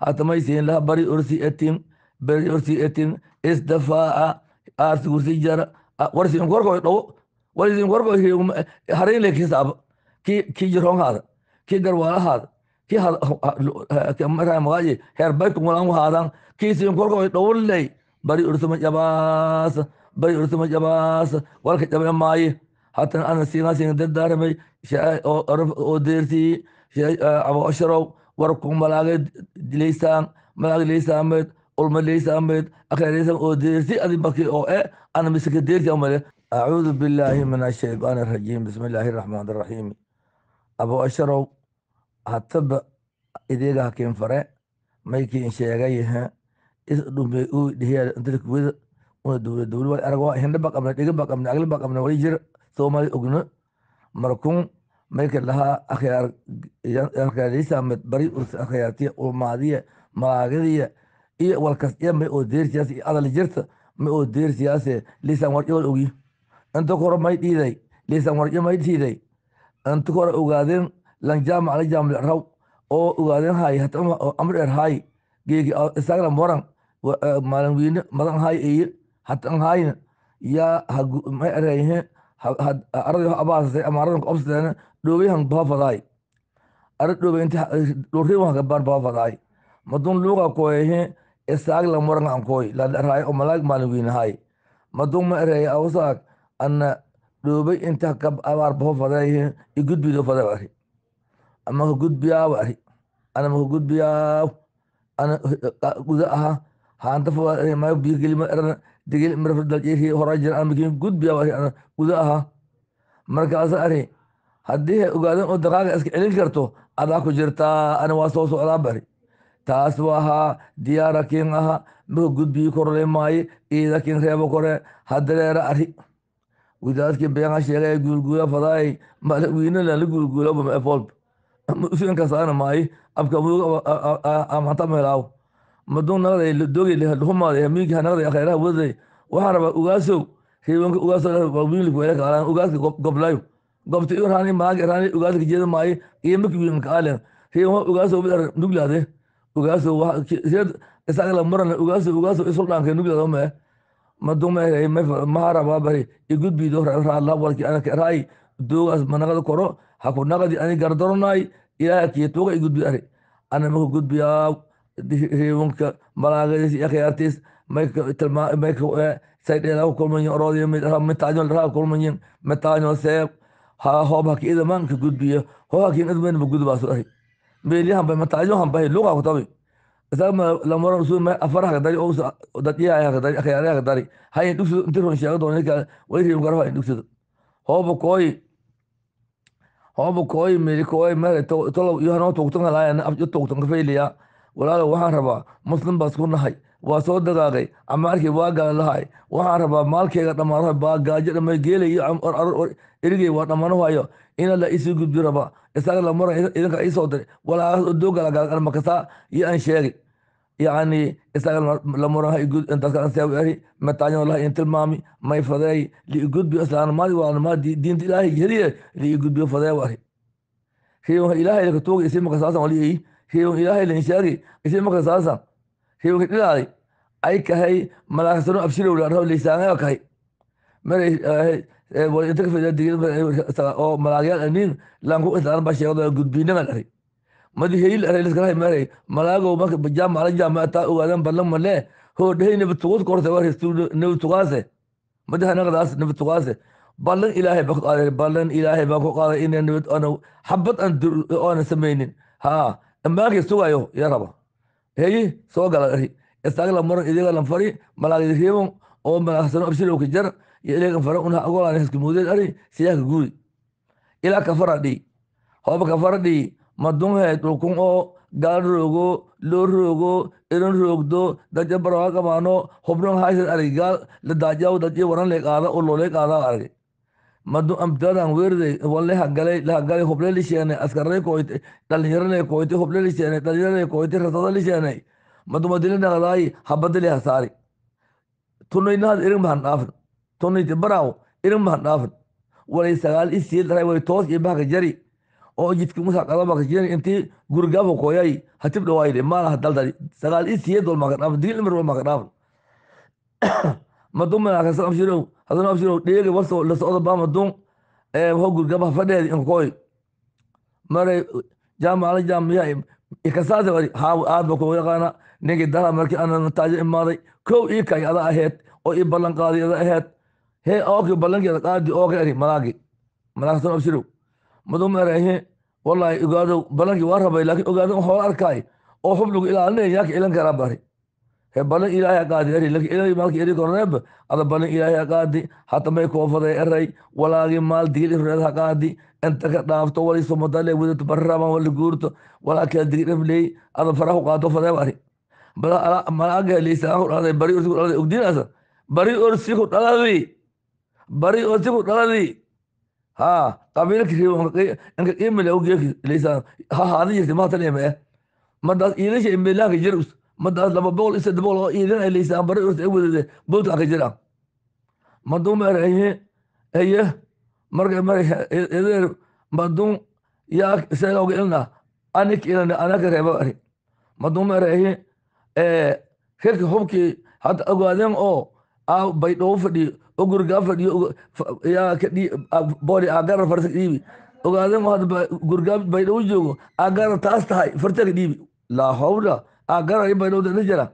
haatamaysiin laha bari orsi etim bari orsi etim isdafaaca aarsigursi jara warsin korko dhowo warsin korko harayn le kisaaba ki jironhaada ki garwaalahaada ki maramagaye herbay kungulangu haadan kiisin korko dhowoley bari orsima jabaasa bari orsima jabaasa walka jabe maaye hatan ana singa singa dardaarame oo deertii eh, abo warku malaageed dilaysaan madaxda dilaysaameed ulma dilaysaameed akhiraysan oo deersi adi markii oo e ana misika deersi umale acuudu billaahi min ashaytaan arajiim bismi illaahi araxmaan araxiim abo asharow hataba idega hakiin fare maykiin sheegayahe isdhume uu dhihiya antarkuweda una dowla dowla wal arag hindha baqamne dhiga baqamne agla baqamne wali jir soomali ogno markun markii dhahaa akhyaarkaaliysamad bari us akhyaartiya umaadiya maagadiya iyo walkasiya may oo deersiyaas iyo adal jirta may oo deersiyaase liisaan warcibal ogi inta kore may dhiiday liisaan warci may dhiiday inta kore ogaadeen lanjaamac la jaamil raw oo ogaadeen haay hatama oo amreer haay geegi isaagna moran eh, maalinwiine madan hay eye hatan haayna yaa may arayhe aradi abaasasay amaaradanka obsteene dhoobeyhan bafadaay ara dhoobeynta gabar bafadaay madun luga koyehe esaag lamwarangan koy ladharaay o malaag maalinwiinahay madun ma erey awsaag ana dhoobey inta kab abaar bafadaayhe igudbido fadaw ari ama kagudbiyaaw ari ana makagudbiyaaw ana guda aha haanta fadaay mayo biigelima erana digil mirafdaljehi horajir ana makin gudbiyaaw ari ana guda aha markaasa ari haddii hay ogaadan oo daqaaqa iska celin karto adaa ku jirtaa ana waa soo socdaa bari taas bu ahaa diyaara kin aha maka gudbii korole maaye iida kin reebo kore hadareera ari widaadki beena sheega guulguula fadaay mala wiinala la bama efolb usinkasaana maaye abka muga amanta melaaw madun nagaday dogi lehaduhumaade hamiinki hanagaday akheeraha wadaday waxaan rabaa ugaasow reebanka ugaasow wiinlik weele kaalaan ugaaska goblaayo goobta irani maagi irani ugaasa ka jeeda maayo iyo makiwiin kaalen reewa ugaaso bidar nuglaade ugaaso waseed isagala muran ugaaso ugaaso isuldaanka nuglaado me madume mahara babari igudbido raala walki anaka rai duugaas managada koro haku nagadi ani gardaronay ilaha kiya tuuga igudbi ari ana maka gudbiyaa reewanka malaagadis iyo khiyaartiis mayka eh, saydheelaa kulmayin oroodiyo mitaañol dharaa kulmayin mitaañol seeb hoobaki'ida maanka gudbiya hoobakiin idmayn magudbaasahay beeliyahan bay mataajohan bay luqa kutabi isagama lamoran suu may afaraha kadari ousa dadyaha kadari akhyaaraha kadari hayin dugsido inti ron sheega doon ninka way reeb garfa in dugsido hooba kooyi hooba kooyi meli kooyi meel tolo iyo hanoo tuugtan halaaya na afjo tuugtan walaalo waxaan rabaa muslim baas ku nahay waa soo daqaaqay amaarkii waa galan lahay waxaan rabaa maalkeyga dhammaanaha baagaajo dhamay geelay iyo erigey waa dhammaanahayo ina la isii gudbi raba isaga lamara idanka iisoo diray walaalaas odoo galagalagan makasaa iyo aan sheegay yacni isaga lamuraha dadkaanseeri mataanyo laha in tilmaami may fadeey lii gudbiyo islaanamaadi walaalnamaha diinta ilaahay heliye lii gudbiyo fadee wari riyon ilaahay lakatuuga isi makasaasan waliyey riyon ilaahay linsheegi isi makasaasan hibkadhilaadi ay kahay malaagtano abshirowla leysaanay kahay eh, eh, eh, maray inta ka fidoo aniin laanku intaan baa sheegado gudbiinagan aray madi heyil aray liskarahay maray malaagow marka bajaama ala ogaadan balan malee hoo dhahay nabitugood kortay war nabitugaase madi hanaqdaas nabitugaase balan ilaahay baa ku qaaday balan ilaahay baan ku qaaday inaan nabid ana xabad aan oonan samaynin haa ammaanka sugaayo yaa raba hegi soo gala dari istagla maron idegalan fari malagid riibon oo malagsano abshirowka jar yo ilegan fara unha agolan haskimudeed ari siyaka guudi ila kafaradhi hoba kafaradhi madunhe dulkun oo gaal rogo loo rogo iron roogdo daja barawa qamaano hobnon haysan argi gaal ladajaw daji waran leeqaada oo looleeqaada arge madadan werday wale hagalay hagalay hoblelisheenay askaray koyte dhalinyarane koyte hoblelisheenay dhalinyarane koyte rasadalisheenay madumadilinagadaayi habadali hasaari tunaynahad irin dhaafin tunayti baraaw irin dhaafin walay sagaal isiil dharay way toos iyo bahaka jari oo jidki musa qalabaka jari intii gurigaafo koyay hatib dhawaayde maalaha daldali sagaal isiiyed wal maka dhaafin digil imir wal maka dhaafin madumana kasaamshirow haddana abshiro dhega warso lasoda bama dun hoggur gabah fadheedi in koy mare jama ala jam ya ikasaase wari haawi aad ba koo yaqaana ninki dara marki ana taajo imaaday kow ii kay ada aheed oo ii ballan qaaday ada aheed he ooki ballankeeda qaadi ooka eri malaagi malaagsano abshiro madu mera he wallahi ogaadow ballankii waa rabay laakiin ogaadan hoola arkaay oo xubnigu ilaalinaya yaaka ilan karaa bari ballan ilaahay qaadi eri maalki eri doonaneb ada ballan ilaahay qaadi hatamay koofada eray walaagi maal digil inruneed ha qaadi inta ka dhaafto wali somadale widat barraman wali guurto walaa kala digil efley ada farahu qaato fadeeb ari malaaga leysaanahu dhaladay bari orsiku dhaladay ogdiinasa bari orsiku dhaladi bari orsiku dhaladi ha qabiilka inka qiimile ogeeki leysaan ha haadin jirti mahataneema eh madaas iilisha imbelaanka jirus madaas laba boqol iyo saddex boqol leysaan bari urta ay ka jira maduun marahe eye ilna anik ilana anaka reeba ari maduun marahe kirka ogaadeen oo aa baydhoo fadhi o gurgaa fadhi yaa kadhi boori dhiibi ogaadeen oo hada joogo agara taas tahay farta dhiibi laa hawla Ah, garan baydhowda jira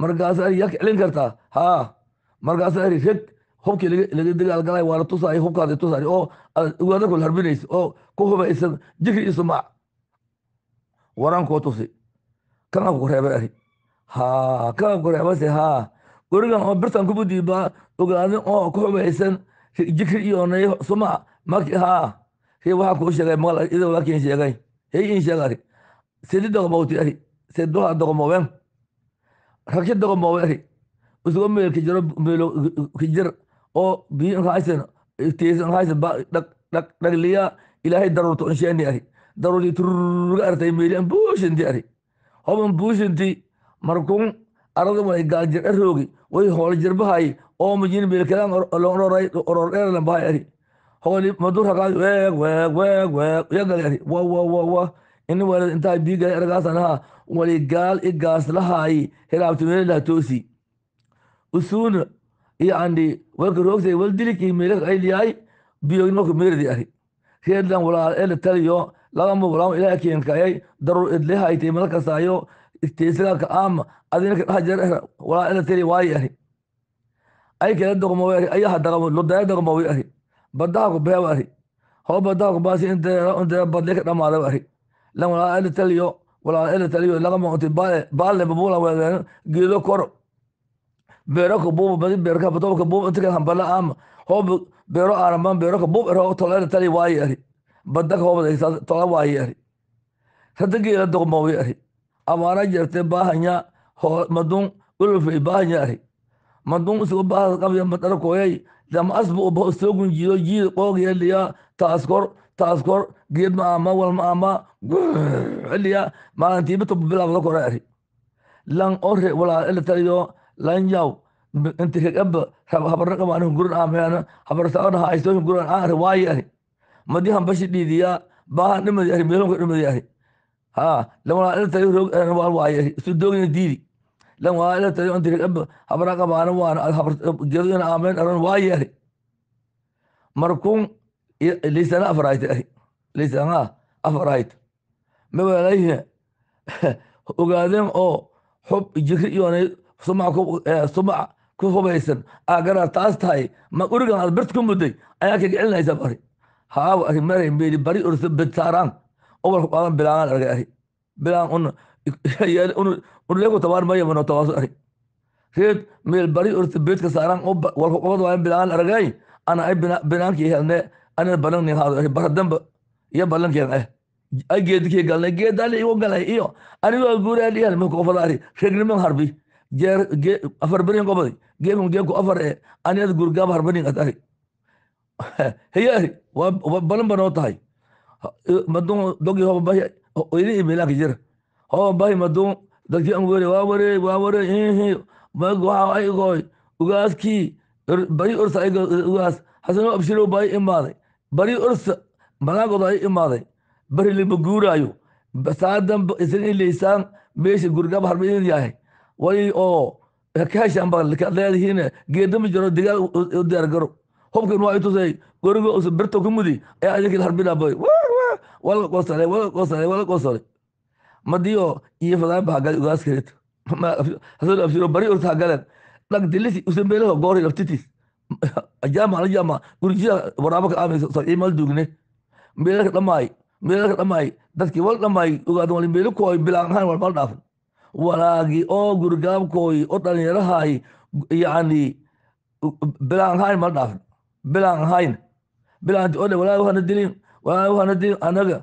markaasaa yaa celin kartaa ha ari reg hubkii laga dagaalgalay waana tusaay hubkaada tusaay oo ah, ugaada kula harbinaysa oo ku hubaysan jikri iyo sumaac warankoo tusi kanaabku reeba ari ha kanaabku reebase ha gurigan oo birtan kubudii baa ogaadin oo ku hubaysan jikri iyo nay sumaac maki ha ree waxaa kuu sheegay magal ido laakiin sheegay hey in sheeg ari sididaqmawti ari c'est dans la Doromowen. Rakshad Doromowen, usgo meel ki jiro meelo oo biyo haysen teesan raaysan ba dak dak dak liya ilaahay daruurto inshaani ahi daruuri turga artay meelian buushinti ari hoban buushinti markuun arada way gaajir aroogi way hool jirbahay oo majin meel kalaan oloray oror dheeran bahay ari hooli madur haqaad weeg weeg weeg weeg yagal ahi wa wa wa wa in intaa biiga ergaas anaha waligaal igaaslahaay helaabtumeelah toosi usuuna yacni walka roogtay waldiliki meelaka ayliyaay biyogin meeradi ari reerdan walaal ele taliyo lagama walaam ilaha keenkayay darur edlehaytay malakasaayo teesaga kaama adinaka dhajar walaal ele tali waayi ari ay kala daqmawe ari ayaha daqamo lodaya daqmawe ari badaha ku beewa ari hoo badaha ku baasi inte badle ka dhamaadawa lan walaalada taliyo walaalada taliyo laga moqti baale baale babula wadaan geedo kor beero ka buub badi beero ka badob ka buub hambala am hob beero araman beero ka buub ro tolada tali waayi ari badda ka hob isa tola waayi ari sadda geedo dogmo wi ari amaara jirte baahanya ho madun ulfi baahanya ari madun usu baah qabya matar dam asbu bo sogun jiyo jiyo qogiya liya taaskor taas kahor geed ma ama walma ama xiliya maalintiiba tobabilawada kore ari lan ore walaalataliyo lanyaw inti regaba habarnaqamaani hunguran amayana habarsaona haayso hunguran aari waayi ari madi hambashi dhiidiya baahan dhimadi ari meelonka dhimadi ari ha lan walaalataliyo rogan waayi ari isu doogina diidi lan walaalataliyo inti regaba habarnaqamaani waan geedona amayn aron waayi ari markun ليس أنا أفرأيت ليس أنا أفرأيت مبا ليه ogaadeen oo xub jikri iyoonay sumac ku hubaysan aagaraa taas tahay ma urigan aad birt ku muday ayaa kaga celinaysa bari haaw ari maray meeli bari orso bedsaaraan obolka qaadan bilaanaan argay ari bilaan un unleeko tabaan mayamano tabaaso ari reed meel bari orso bedka saaraan walka qobad waayan bilaanaan argay ana ay binaanki helne anina balan baradamba iyo balankeena eh a geedkii galnay geedali igu galay iyo anigoo guuraadiyal makofadaari reegnimo harbi afar berin qobadi geefun geeku afar e aniyad gurgaaba harbanin atari heyaari waa balan banoo tahay eh, madun dogi hoba bahi ini imilaanka jira hoba bahi madun dadkii an were waa were waa were hihi eh, eh. magawaxa aigoy ugaadkii bari orsa aigo ugaas hasano abshiro bayi imaaday bari orsa malaagood ay imaaday bari lima guuraayo saadan isin ilaysaan meesha gurgab harbain yahay way oo ka heshaan baa leedihiin geedama jiro digaal u diyaargaro hubkan waa intuusay goriga usa birta ku mudi ayaa idinkii harbinaa bay wala qosaday wala qosaday wala qosaday madiyo iyo fadaan baa hagal ugaas kareeta hasan afsiro bari orta hagaleen dhag dilisi usa meelaha goori laftitiis ajamaaljama gurigisa waraabo ka aamay sarciimal duugne meelaka dhamaay meelaka dhamaay dadkii wal dhamaay ogaad walimbeelikoy bilaan ahaan walmal dhaafan walaagi oo gurigaabkoy oo dhalinyarahaay yani bilaan ahayn mal dhaafan bilaan ahayn bilaanti odhe walaa wahana dilin walaa wahana dilin anaga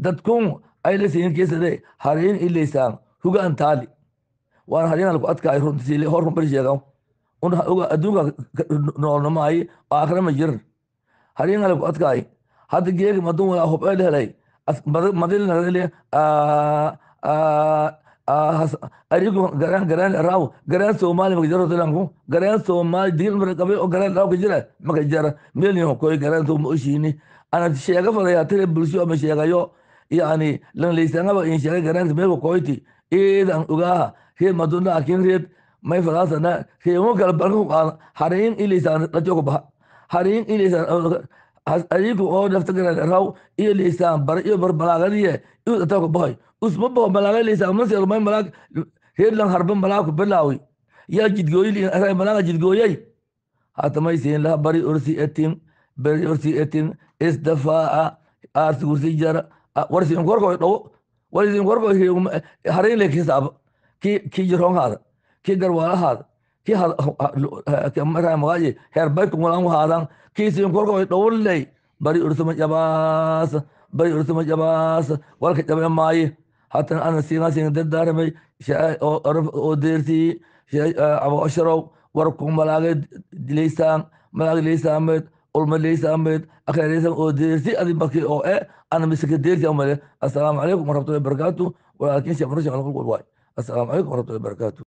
dadkun ay laysayin keesade haryin ilaysaan hugaan taali waan haryana laku adkaay runtisile hor run barisheega un uga adduunka ma jirin haryana laku adkaay hadda geegi madun walaa hob ee helay madilnagale arigu garaan garaan raaw garaan soomaali maka jaro talanku garaan soomaali digil mara qabe oo garaan raaw ka jira maka jara milniyo koy garaan soo ma oshiini ana sheega falayaa tire bulsho ama sheegayo yani lanlaysanaba inshaqagaran mego koyti idan e ugaha re maduna akin red may falasana reemo kala barku qaana harin ilaysan qatiyoko baha harin ilaysan adiku oo daftagana raw iyo laysan bar iyo bar balaagadiye iyo datako bahay usma bao malaaga laysan masir may malaag reed lan harba malaaku bilaawi yaa jidgooyi ray malaaga jidgooyay hatamaysiin laha bari orsi etin bari orsi etin isdafaaca aarsigursi jara Ah, warsiinkorko dhowo warsiinkorko eh, harayn leekisaabo ki jiroonhaada ki garwaalahaada ki ah, ah, eh, maramagaye herbaykungulan haadan kisiinkorko dhowoley bari ursuma jabaasa bari ursuma jabaasa walka jabe maaye hatan ana sina sina dardaarmay eh, oo deertii abo asharow warkun malaage dilaysaan malaage dilaysaameed ulmaleysa amed akhaysan oo deersi adin baki oo e ana misaka deersi amale assalaamu calaykum waraxmatullahi barakaatu walaakiin sheekh murashin alqul waay assalaamu calaykum waraxmatullahi barakaatu